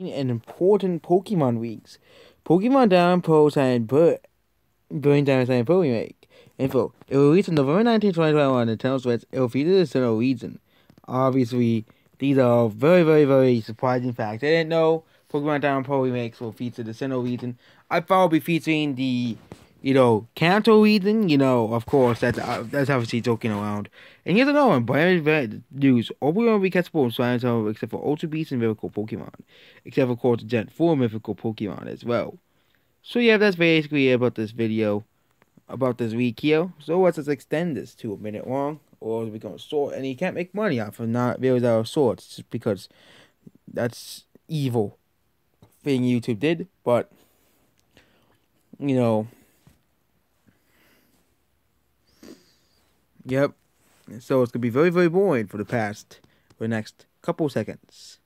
and important Pokemon weeks. Pokemon Downpost and Bur- Burn Down and Pro remake. Info. It was released on November 19, 2021 and tells us it will feature the Sinnoh region. Obviously, these are very, very, very surprising facts. I didn't know Pokemon Down Pro remakes will feature the Sinnoh region. I thought it would be featuring the you know, Canto Ethan, you know, of course, that's uh, that's obviously joking around. And here's another one, Brandon's bad news. Obi-Wan recatchable in Swine Tunnel except for Ultra Beasts and Mythical Pokemon. Except for, of course, Gen 4 Mythical Pokemon as well. So yeah, that's basically it about this video, about this week here. So let's just extend this to a minute long, or we're going to sort, and you can't make money off of not videos out of sorts, just because that's evil thing YouTube did, but, you know, Yep. So it's going to be very, very boring for the past, for the next couple seconds.